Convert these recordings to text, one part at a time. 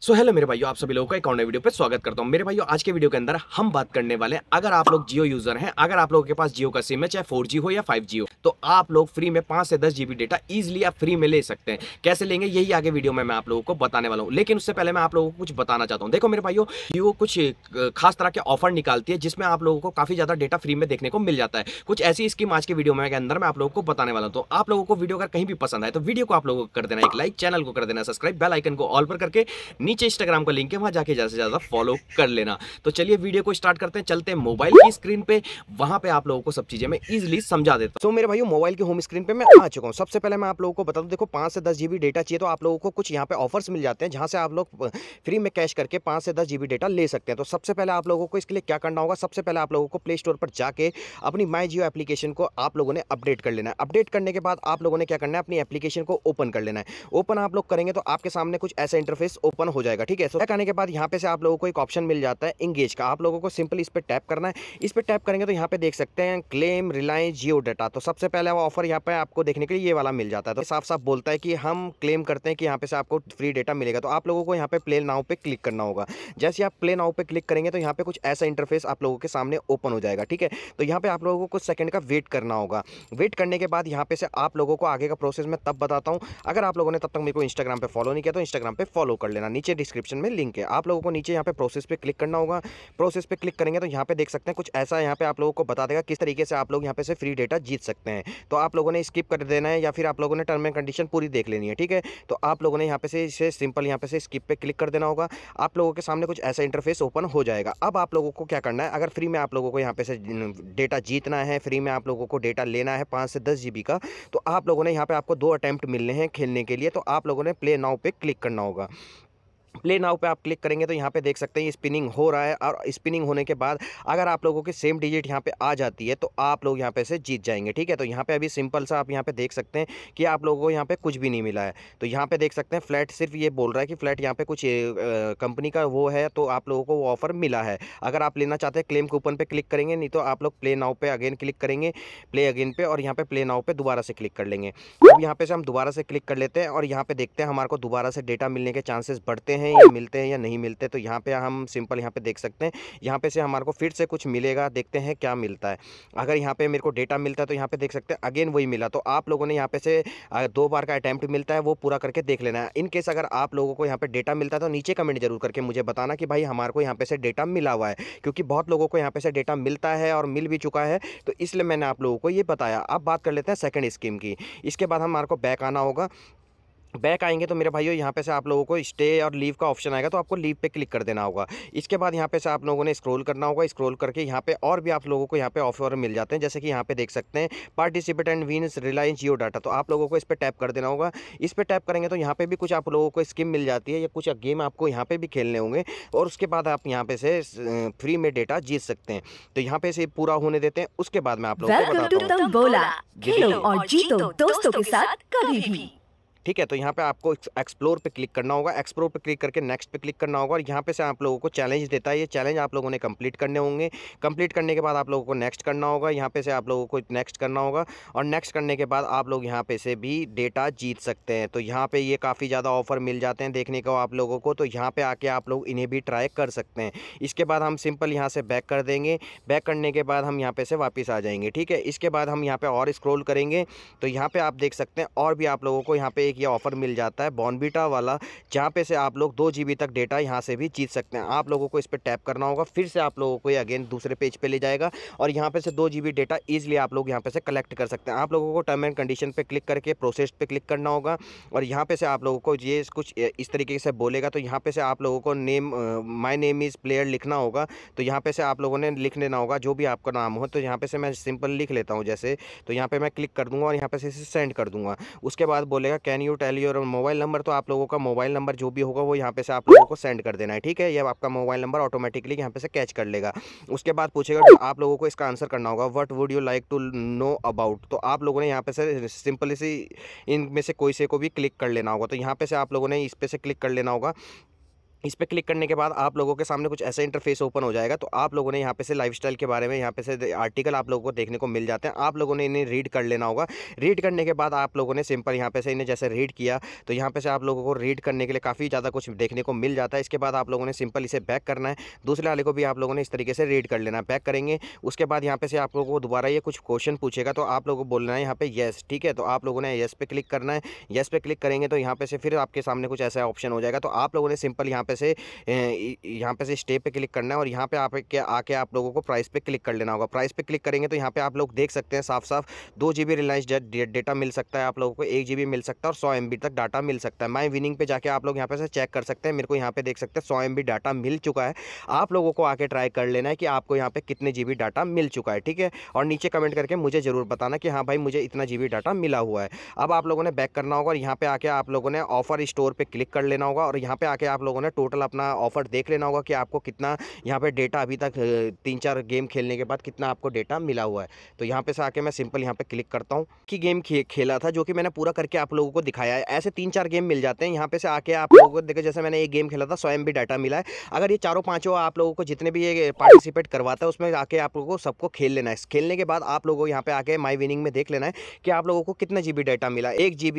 सो so, hello मेरे भाइयों आप सभी लोगों का एक और नए वीडियो पे स्वागत करता हूँ मेरे भाइयों आज के वीडियो के अंदर हम बात करने वाले हैं अगर आप लोग जियो यूजर हैं अगर आप लोगों के पास जियो का सिम है चाहे फोर जी हो या फाइव जी हो तो आप लोग फ्री में पांच से दस जीबी डेटा ईजिली आप फ्री में ले सकते हैं कैसे लेंगे यही आगे वीडियो में मैं आप लोगों को बताने वाला हूँ लेकिन उससे पहले मैं आप लोगों को कुछ बताना चाहता हूँ देखो मेरे भाई जियो कुछ खास तरह के ऑफर निकालती है जिसमें आप लोगों को काफी ज्यादा डेटा फ्री में देखने को मिल जाता है कुछ ऐसी स्कीम आज के वीडियो में अंदर मैं आप लोगों को बताने वाला हूँ तो आप लोगों को वीडियो अगर कहीं भी पसंद आए तो वीडियो को आप लोगों को कर देना एक लाइक चैनल को कर देना सब्सक्राइब बेल आइकन को ऑल पर करके नीचे इंस्टाग्राम का लिंक है वहां जाके ज़्यादा से ज़्यादा फॉलो कर लेना तो चलिए वीडियो को स्टार्ट करते हैं चलते हैं मोबाइल की स्क्रीन पे वहां पे आप लोगों को सब चीज़ें मैं इजिली समझा देता हूँ तो मेरे भाई मोबाइल की होम स्क्रीन पे मैं आ चुका हूँ सबसे पहले मैं आप लोगों को बता दू देखो पांच से दस जीबी डेटा चाहिए तो आप लोगों को कुछ यहाँ पे ऑफर्स मिल जाते हैं जहां से आप लोग फ्री में कैश करके पांच से दस जीबी डेटा ले सकते हैं तो सबसे पहले आप लोगों को इसके लिए क्या करना होगा सबसे पहले आप लोगों को प्ले स्टोर पर जाके अपनी माई जियो एप्लीकेशन को आप लोगों ने अपडेट कर लेना है अपडेट करने के बाद आप लोगों ने क्या करना है अपनी एप्लीकेशन को ओपन कर लेना है ओपन आप लोग करेंगे तो आपके सामने कुछ ऐसा इंटरफेस ओपन हो जाएगा ठीक है सो बैक आने के बाद यहाँ पे से आप लोगों को एक ऑप्शन मिल जाता है इंगेज का आप लोगों को सिंपल इस पर टैप करना है इस पर टैप करेंगे तो यहाँ पे देख सकते हैं क्लेम रिलायंस जियो डाटा तो सबसे पहले वो ऑफर यहाँ पे आपको देखने के लिए ये वाला मिल जाता है तो साफ साफ बोलता है कि हम क्लेम करते हैं कि यहाँ पे से आपको फ्री डेटा मिलेगा तो आप लोगों को यहाँ पे प्ले नाउ पे क्लिक करना होगा जैसे आप प्ले नाउ पे क्लिक करेंगे तो यहाँ पे कुछ ऐसा इंटरफेस आप लोगों के सामने ओपन हो जाएगा ठीक है तो यहाँ पे आप लोगों को कुछ सेकंड का वेट करना होगा वेट करने के बाद यहाँ पे से आप लोगों को आगे का प्रोसेस मैं तब बताता हूँ अगर आप लोगों ने तब तक मेरे को इंस्टाग्राम पर फॉलो नहीं किया तो इंस्टाग्राम पर फॉलो कर लेना नीचे नीचे डिस्क्रिप्शन में लिंक है आप लोगों को नीचे यहाँ पे प्रोसेस पे क्लिक करना होगा प्रोसेस पे क्लिक करेंगे तो यहाँ पे देख सकते हैं कुछ ऐसा यहाँ पे आप लोगों को बता देगा किस तरीके से आप लोग यहाँ पे से फ्री डेटा जीत सकते हैं तो आप लोगों ने स्किप कर देना है या फिर आप लोगों ने टर्म एंड कंडीशन पूरी देख लेनी है ठीक है तो आप लोगों ने यहाँ पे से इसे सिंपल यहाँ पे से स्किप पर क्लिक कर देना होगा आप लोगों के सामने कुछ ऐसा इंटरफेस ओपन हो जाएगा अब आप लोगों को क्या करना है अगर फ्री में आप लोगों को यहाँ पे से डेटा जीतना है फ्री में आप लोगों को डेटा लेना है पाँच से दस जी का तो आप लोगों ने यहाँ पर आपको दो अटैम्प्ट मिलने हैं खेलने के लिए तो आप लोगों ने प्ले नाउ पर क्लिक करना होगा प्ले नाव पे आप क्लिक करेंगे तो यहाँ पे देख सकते हैं स्पिनिंग हो रहा है और स्पिनिंग होने के बाद अगर आप लोगों की सेम डिजिट यहाँ पे आ जाती है तो आप लोग यहाँ पे से जीत जाएंगे ठीक है तो यहाँ पे अभी सिंपल सा आप यहाँ पे देख सकते हैं कि आप लोगों को यहाँ पे कुछ भी नहीं मिला है तो यहाँ पे देख सकते हैं फ्लैट सिर्फ ये बोल रहा है कि फ्लैट यहाँ पर कुछ कंपनी का वो है तो आप लोगों को वो ऑफर मिला है अगर आप लेना चाहते हैं क्लेम कूपन पर क्लिक करेंगे नहीं तो आप लोग प्ले नाव पर अगेन क्लिक करेंगे प्ले अगेन पर और यहाँ पर प्ले नाव पर दोबारा से क्लिक कर लेंगे अब यहाँ पे से हम दोबारा से क्लिक कर लेते हैं और यहाँ पे देखते हैं हमारे को दोबारा से डेटा मिलने के चांसेस बढ़ते हैं हैं या मिलते हैं या नहीं मिलते तो यहाँ पे हम सिंपल यहाँ पे देख सकते हैं यहाँ पे से हमारे को फिर से कुछ मिलेगा देखते हैं क्या मिलता है अगर यहाँ पे मेरे को डेटा मिलता है तो यहाँ पे देख सकते हैं अगेन वही मिला तो आप लोगों ने यहाँ पे से दो बार का अटैम्प्ट मिलता है वो पूरा करके देख लेना है इनकेस अगर आप लोगों को यहाँ पर डेटा मिलता है तो नीचे कमेंट जरूर करके मुझे बताना कि भाई हमारे को यहाँ पे से डेटा मिला हुआ है क्योंकि बहुत लोगों को यहाँ पे से डेटा मिलता है और मिल भी चुका है तो इसलिए मैंने आप लोगों को ये बताया अब बात कर लेते हैं सेकेंड स्कीम की इसके बाद हमारे को बैक आना होगा बैक आएंगे तो मेरे भाइयों यहाँ पे से आप लोगों को स्टे और लीव का ऑप्शन आएगा तो आपको लीव पे क्लिक कर देना होगा इसके बाद यहाँ पे से आप लोगों ने स्क्रॉल करना होगा स्क्रॉल करके यहाँ पे और भी आप लोगों को यहाँ पे ऑफर मिल जाते हैं जैसे कि यहाँ पे देख सकते हैं participate and wins Reliance Jio data तो आप लोगों को इस पर टैप कर देना होगा इस पर टैप करेंगे तो यहाँ पर भी कुछ आप लोगों को स्कीम मिल जाती है या कुछ गेम आपको यहाँ पर भी खेलने होंगे और उसके बाद आप यहाँ पे से फ्री में डेटा जीत सकते हैं तो यहाँ पे से पूरा होने देते हैं उसके बाद में आप लोगों को बताता हूँ ठीक है तो यहाँ पे आपको एक्सप्लोर पे क्लिक करना होगा एक्सप्लोर पे क्लिक करके नेक्स्ट पे क्लिक करना होगा और यहाँ पे से आप लोगों को चैलेंज देता है ये चैलेंज आप लोगों ने कंप्लीट करने होंगे कंप्लीट करने के बाद आप लोगों को नेक्स्ट करना होगा यहाँ पे से आप लोगों को नेक्स्ट करना होगा और नेक्स्ट करने के बाद आप लोग यहाँ पे से भी डेटा जीत सकते हैं तो यहाँ पर ये काफ़ी ज़्यादा ऑफर मिल जाते हैं देखने को आप लोगों को तो यहाँ पर आके आप लोग इन्हें भी ट्राई कर सकते हैं इसके बाद हम सिंपल यहाँ से बैक कर देंगे बैक करने के बाद हम यहाँ पे से वापस आ जाएंगे ठीक है इसके बाद हम यहाँ पर और स्क्रोल करेंगे तो यहाँ पर आप देख सकते हैं और भी आप लोगों को यहाँ पर एक ये ऑफ़र मिल जाता है बॉनबीटा वाला जहाँ पे से आप लोग दो जी तक डेटा यहाँ से भी जीत सकते हैं आप लोगों को इस पर टैप करना होगा फिर से आप लोगों को ये अगेन दूसरे पेज पर पे ले जाएगा और यहाँ पर से दो जी डेटा ईजिली आप लोग यहाँ पे से कलेक्ट कर सकते हैं आप लोगों को टर्म एंड कंडीशन पर क्लिक करके प्रोसेस पर क्लिक करना होगा और यहाँ पर से आप लोगों को ये कुछ इस तरीके से बोलेगा तो यहाँ पर से आप लोगों को name my name is player लिखना होगा तो यहाँ पर से आप लोगों ने लिख लेना होगा जो भी आपका नाम हो तो यहाँ पे से मैं सिंपल लिख लेता हूँ जैसे तो यहाँ पे मैं क्लिक कर दूंगा और यहाँ पे से सेंड कर दूंगा उसके बाद बोलेगा can can you tell your mobile number तो आप लोगों का मोबाइल नंबर जो भी होगा वो यहाँ पे से आप लोगों को सेंड कर देना है ठीक है ये आपका मोबाइल नंबर ऑटोमेटिकली यहाँ पे से कैच कर लेगा उसके बाद पूछेगा तो आप लोगों को इसका आंसर करना होगा what would you like to know about तो आप लोगों ने यहाँ पे से सिंपली सी इनमें से कोई से को भी क्लिक कर लेना होगा तो यहाँ पे से आप लोगों ने इस पर से क्लिक कर लेना होगा इस पर क्लिक करने के बाद आप लोगों के सामने कुछ ऐसा इंटरफेस ओपन हो जाएगा तो आप लोगों ने यहाँ पे से लाइफस्टाइल के बारे में यहाँ पे से आर्टिकल आप लोगों को देखने को मिल जाते हैं आप लोगों ने इन्हें रीड कर लेना होगा रीड करने के बाद आप लोगों ने सिंपल यहाँ पे से इन्हें जैसे रीड किया तो यहाँ पे से आप लोगों को रीड करने के लिए काफ़ी ज़्यादा कुछ देखने को मिल जाता है इसके बाद आप लोगों ने सिंपल इसे बैक करना है दूसरे वाले को भी आप लोगों ने इस तरीके से रीड कर लेना है बैक करेंगे उसके बाद यहाँ पे से आप लोगों को दोबारा ये कुछ क्वेश्चन पूछेगा तो आप लोगों को बोलना है यहाँ पे येस ठीक है तो आप लोगों ने येस पे क्लिक करना है येस पे क्लिक करेंगे तो यहाँ पे से फिर आपके सामने कुछ ऐसा ऑप्शन हो जाएगा तो आप लोगों ने सिंपल यहाँ पे से यहाँ पे से स्टे पे क्लिक करना है और यहाँ पे आप के आके आप लोगों को प्राइस पे क्लिक कर लेना होगा प्राइस पे क्लिक करेंगे तो यहाँ पे आप लोग देख सकते हैं साफ साफ दो जी बी रिलायंस डेटा मिल सकता है आप लोगों को एक जी मिल सकता है और सौ एम तक डाटा मिल सकता है माई विनिंग पे जाके आप लोग यहाँ पे से चेक कर सकते हैं मेरे को यहाँ पे देख सकते हैं सौ एम डाटा मिल चुका है आप लोगों को आके ट्राई कर लेना है कि आपको यहाँ पे कितने जी डाटा मिल चुका है ठीक है और नीचे कमेंट करके मुझे ज़रूर बताना कि हाँ भाई मुझे इतना जी डाटा मिला हुआ है अब आप लोगों ने बैक करना होगा और यहाँ पे आके आप लोगों ने ऑफर स्टोर पर क्लिक कर लेना होगा और यहाँ पे आके आप लोगों ने टोटल अपना ऑफर देख लेना होगा कि आपको कितना यहाँ पर डेटा अभी तक तीन चार गेम खेलने के बाद कितना आपको डेटा मिला हुआ है तो यहाँ पर से आके मैं सिंपल यहाँ पर क्लिक करता हूँ कि गेम खे, खेला था जो कि मैंने पूरा करके आप लोगों को दिखाया है ऐसे तीन चार गेम मिल जाते हैं यहाँ पे से आके आप लोगों को देखो जैसे मैंने एक गेम खेला था स्वयं भी डाटा मिला है अगर ये चारों पाँचों आप लोगों को जितने भी ये पार्टिसिपेट करवाता है उसमें आके आप लोगों को सबको खेल लेना है खेलने के बाद आप लोगों को यहाँ पे आके माई विनिंग में देख लेना है कि आप लोगों को कितना जी डाटा मिला एक जी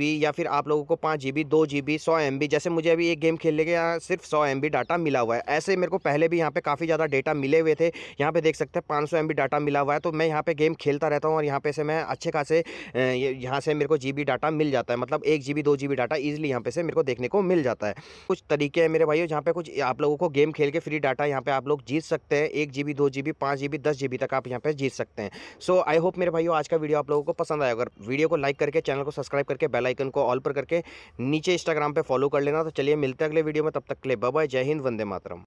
बी या फिर आप लोगों को पाँच जी बी दो जी बी सौ एम बी जैसे मुझे अभी एक गेम खेलने के यहाँ सिर्फ सौ एम डाटा मिला हुआ है ऐसे मेरे को पहले भी यहाँ पर काफ़ी ज़्यादा डेटा मिले हुए थे यहाँ पर देख सकते हैं पाँच सौ डाटा मिला हुआ है तो मैं यहाँ पर गेम खेलता रहता हूँ और यहाँ पे से मैं अच्छे खासे यहाँ से मेरे को जी डाटा मिल जाता है मतलब एक जी बी दो जी बी डाटा ईजिली यहाँ पे से मेरे को देखने को मिल जाता है कुछ तरीके हैं मेरे भाइयों जहाँ पे कुछ आप लोगों को गेम खेल के फ्री डाटा यहाँ पे आप लोग जीत सकते हैं एक जी बी दो जी बी पाँच जी बी दस जी बी तक आप यहाँ पे जीत सकते हैं सो आई होप मेरे भाइयों आज का वीडियो आप लोगों को पसंद आया अगर वीडियो को लाइक करके चैनल को सब्सक्राइब करके बेलाइकन को ऑल पर करके नीचे इंस्टाग्राम पर फॉलो कर लेना तो चलिए मिलते हैं अगले वीडियो वीडियो में तब तक के लिए बाय जय हिंद वंदे मातरम